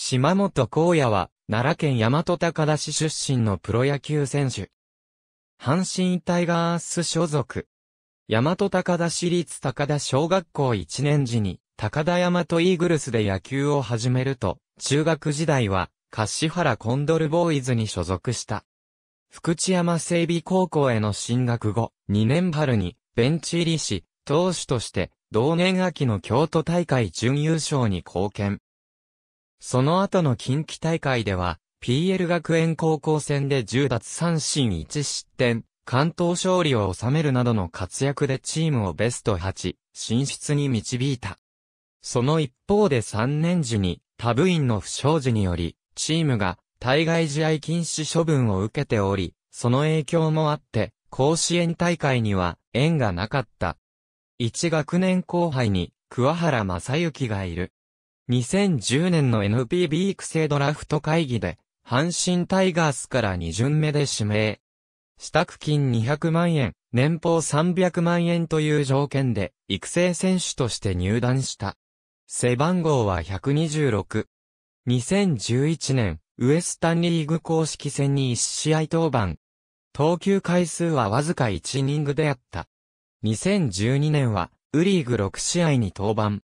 島本光也は、奈良県大和高田市出身のプロ野球選手。阪神タイガース所属。大和高田市立高田小学校1年時に、高田大和イーグルスで野球を始めると、中学時代は、柏原コンドルボーイズに所属した。福知山整備高校への進学後、2年春に、ベンチ入りし、投手として、同年秋の京都大会準優勝に貢献。その後の近畿大会では、PL 学園高校戦で10奪三振1失点、関東勝利を収めるなどの活躍でチームをベスト8、進出に導いた。その一方で3年時に、タブインの不祥事により、チームが対外試合禁止処分を受けており、その影響もあって、甲子園大会には縁がなかった。1学年後輩に桑原正幸がいる。2010年の NPB 育成ドラフト会議で、阪神タイガースから2巡目で指名。支度金200万円、年俸300万円という条件で、育成選手として入団した。背番号は126。2011年、ウエスタンリーグ公式戦に1試合登板。投球回数はわずか1イニングであった。2012年は、ウリーグ6試合に登板。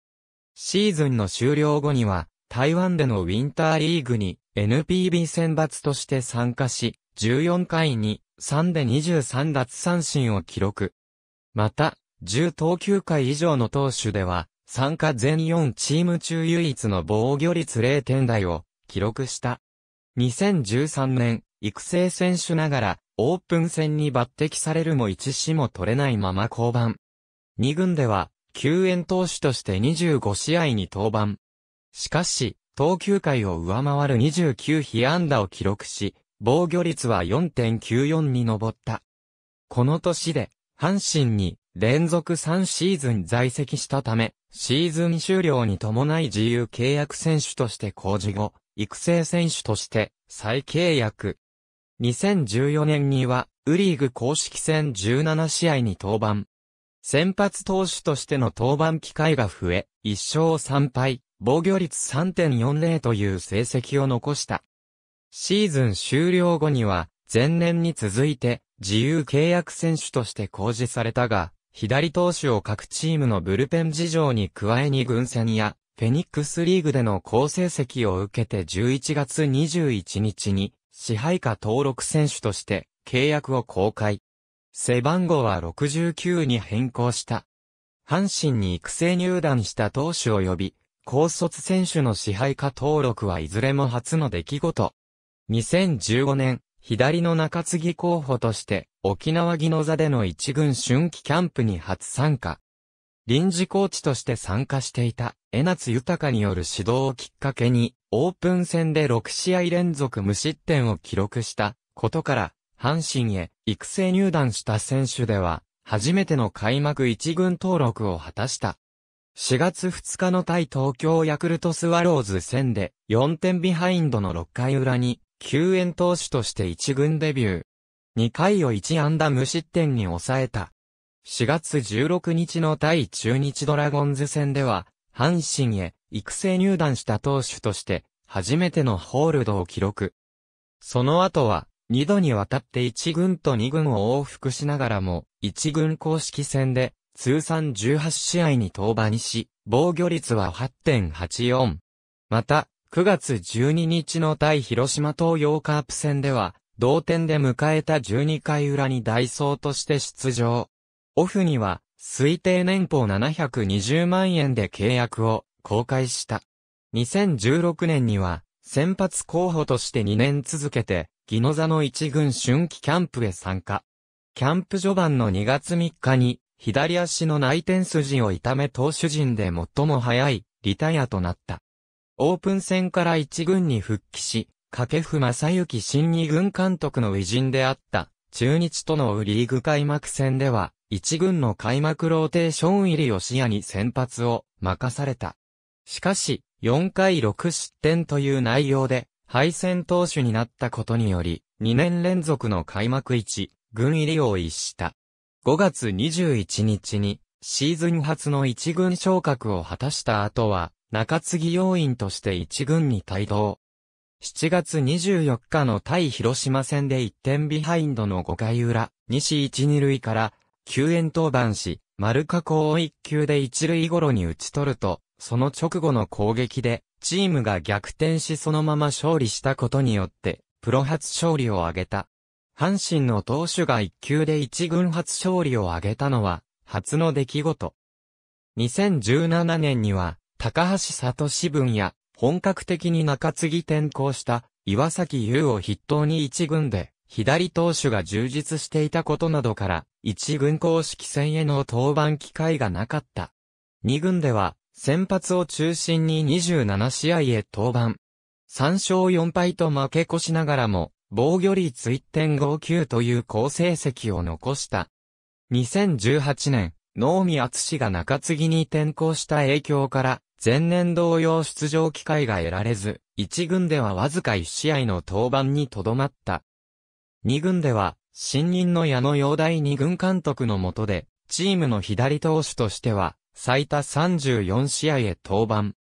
シーズンの終了後には、台湾でのウィンターリーグに NPB 選抜として参加し、14回に3で23奪三振を記録。また、10投球回以上の投手では、参加全4チーム中唯一の防御率0点台を記録した。2013年、育成選手ながら、オープン戦に抜擢されるも一死も取れないまま降板。2軍では、救援投手として25試合に登板。しかし、投球回を上回る29被安打を記録し、防御率は4.94に上った。この年で、阪神に連続3シーズン在籍したため、シーズン終了に伴い自由契約選手として工事後、育成選手として再契約。2014年には、ウリーグ公式戦17試合に登板。先発投手としての登板機会が増え、1勝3敗、防御率3.40という成績を残した。シーズン終了後には、前年に続いて、自由契約選手として公示されたが、左投手を各チームのブルペン事情に加えに軍戦や、フェニックスリーグでの好成績を受けて11月21日に、支配下登録選手として契約を公開。背番号は69に変更した。阪神に育成入団した投手及び、高卒選手の支配下登録はいずれも初の出来事。2015年、左の中継ぎ候補として、沖縄宜野座での一軍春季キャンプに初参加。臨時コーチとして参加していた、江夏豊による指導をきっかけに、オープン戦で6試合連続無失点を記録したことから、阪神へ育成入団した選手では、初めての開幕一軍登録を果たした。4月2日の対東京ヤクルトスワローズ戦で4点ビハインドの6回裏に救援投手として一軍デビュー。2回を1安打無失点に抑えた。4月16日の対中日ドラゴンズ戦では、阪神へ育成入団した投手として初めてのホールドを記録。その後は二度にわたって一軍と二軍を往復しながらも、一軍公式戦で、通算18試合に登板し、防御率は8.84。また、9月12日の対広島東洋カープ戦では、同点で迎えた12回裏にダイソーとして出場。オフには、推定年俸720万円で契約を公開した。2016年には、先発候補として2年続けて、ギノザの一軍春季キャンプへ参加。キャンプ序盤の2月3日に、左足の内転筋を痛め投手陣で最も早い、リタイアとなった。オープン戦から一軍に復帰し、掛布正幸新二軍監督の偉人であった、中日とのリーグ開幕戦では、一軍の開幕ローテーション入りを視野に先発を任された。しかし、4回6失点という内容で、敗戦投手になったことにより、2年連続の開幕1、軍入りを逸した。5月21日に、シーズン初の1軍昇格を果たした後は、中継ぎ要員として1軍に帯同。7月24日の対広島戦で1点ビハインドの5回裏、西1、2塁から、救援登板し、丸加工を1球で1塁ゴロに打ち取ると、その直後の攻撃で、チームが逆転しそのまま勝利したことによって、プロ初勝利を挙げた。阪神の投手が1級で1軍初勝利を挙げたのは、初の出来事。2017年には、高橋里志分や、本格的に中継ぎ転向した、岩崎優を筆頭に1軍で、左投手が充実していたことなどから、1軍公式戦への登板機会がなかった。2軍では、先発を中心に27試合へ登板。3勝4敗と負け越しながらも、防御率1.59という好成績を残した。2018年、能見厚が中継ぎに転向した影響から、前年同様出場機会が得られず、1軍ではわずか1試合の登板にとどまった。2軍では、新任の矢野陽大2軍監督の下で、チームの左投手としては、最多34試合へ登板。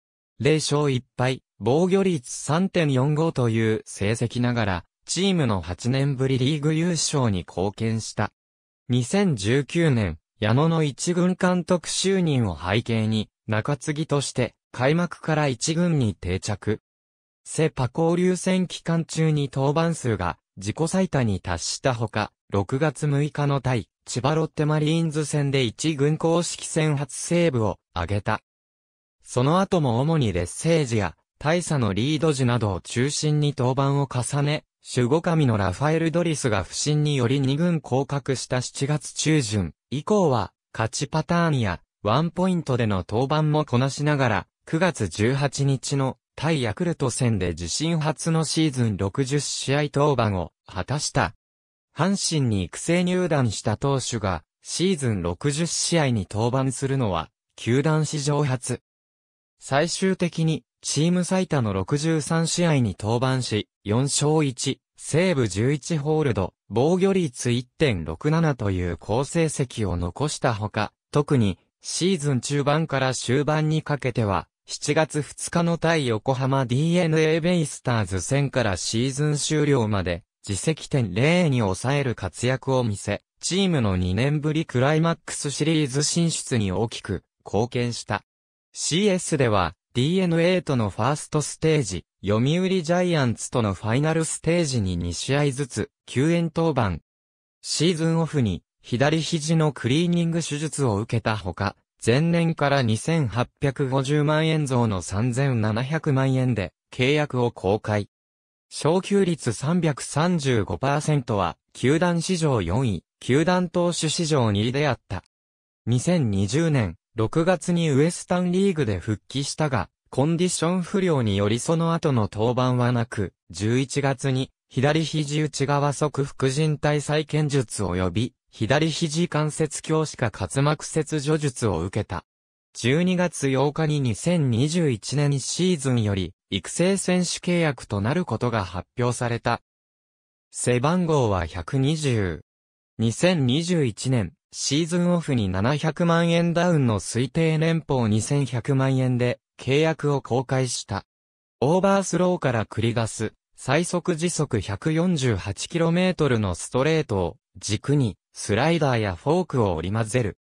0勝1敗、防御率3.45という成績ながら、チームの8年ぶりリーグ優勝に貢献した。2019年、矢野の一軍監督就任を背景に、中継ぎとして、開幕から一軍に定着。セパ交流戦期間中に登板数が自己最多に達したほか、6月6日の対千葉ロッテマリーンズ戦で1軍公式戦初セーブを挙げた。その後も主にレッセージや大佐のリード時などを中心に登板を重ね、守護神のラファエル・ドリスが不振により2軍降格した7月中旬以降は、勝ちパターンやワンポイントでの登板もこなしながら、9月18日の対ヤクルト戦で自身初のシーズン60試合登板を果たした。阪神に育成入団した投手が、シーズン60試合に登板するのは、球団史上初。最終的に、チーム最多の63試合に登板し、4勝1、西部11ホールド、防御率1.67という好成績を残したほか、特に、シーズン中盤から終盤にかけては、7月2日の対横浜 DNA ベイスターズ戦からシーズン終了まで、自責点0に抑える活躍を見せ、チームの2年ぶりクライマックスシリーズ進出に大きく貢献した。CS では DNA とのファーストステージ、読売ジャイアンツとのファイナルステージに2試合ずつ救援登板。シーズンオフに左肘のクリーニング手術を受けたほか、前年から2850万円増の3700万円で契約を公開。昇給率335%は、球団史上4位、球団投手史上2位であった。2020年6月にウエスタンリーグで復帰したが、コンディション不良によりその後の登板はなく、11月に左肘内側側副靭帯再建術及び、左肘関節強歯下滑膜切除術を受けた。12月8日に2021年シーズンより、育成選手契約となることが発表された。背番号は120。2021年、シーズンオフに700万円ダウンの推定年俸2100万円で契約を公開した。オーバースローから繰り出す、最速時速 148km のストレートを軸にスライダーやフォークを織り混ぜる。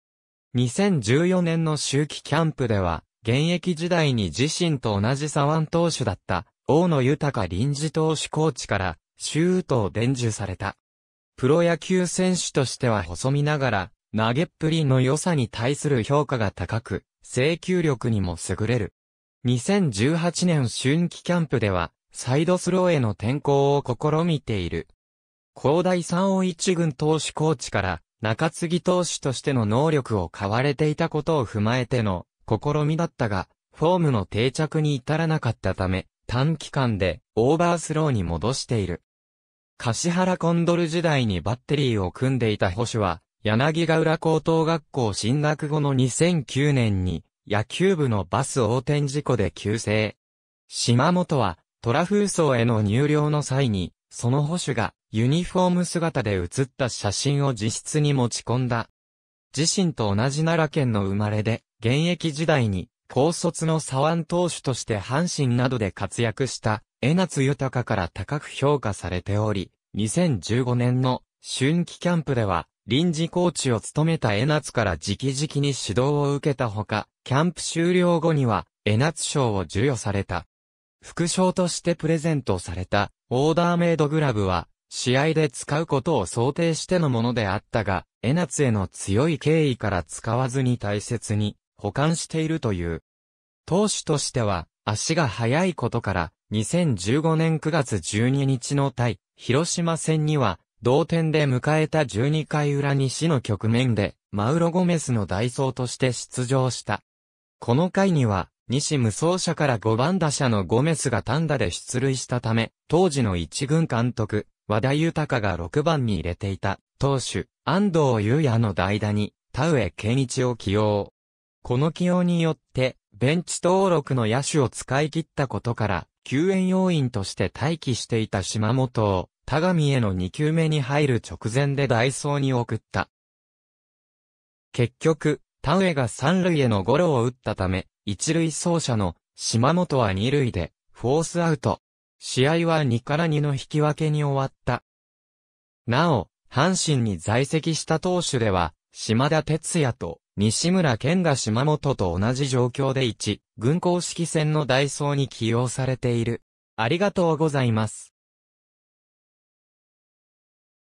2014年の周期キャンプでは現役時代に自身と同じ左腕投手だった大野豊臨時投手コーチからシュートを伝授された。プロ野球選手としては細身ながら投げっぷりの良さに対する評価が高く、制球力にも優れる。2018年春季キャンプでは、サイドスローへの転向を試みている。広大三王一軍投手コーチから、中継ぎ投手としての能力を買われていたことを踏まえての、試みだったが、フォームの定着に至らなかったため、短期間でオーバースローに戻している。柏原コンドル時代にバッテリーを組んでいた保守は、柳ヶ浦高等学校進学後の2009年に野球部のバス横転事故で急逝。島本はトラフ層への入寮の際に、その保守がユニフォーム姿で写った写真を自室に持ち込んだ。自身と同じ奈良県の生まれで、現役時代に、高卒の左腕投手として阪神などで活躍した、江夏豊から高く評価されており、2015年の春季キャンプでは、臨時コーチを務めた江夏から直々に指導を受けたほか、キャンプ終了後には、江夏賞を授与された。副賞としてプレゼントされた、オーダーメイドグラブは、試合で使うことを想定してのものであったが、江夏への強い敬意から使わずに大切に保管しているという。投手としては、足が速いことから、2015年9月12日の対、広島戦には、同点で迎えた12回裏西の局面で、マウロ・ゴメスの代走として出場した。この回には、西無双者から5番打者のゴメスが単打で出塁したため、当時の一軍監督、和田豊が6番に入れていた、投手、安藤優也の代打に、田植健一を起用。この起用によって、ベンチ登録の野手を使い切ったことから、救援要員として待機していた島本を、田上への2球目に入る直前でダイソーに送った。結局、田植が3塁へのゴロを打ったため、1塁走者の島本は2塁で、フォースアウト。試合は2から2の引き分けに終わった。なお、阪神に在籍した投手では、島田哲也と西村健が島本と同じ状況で1、軍公式戦のダイソーに起用されている。ありがとうございます。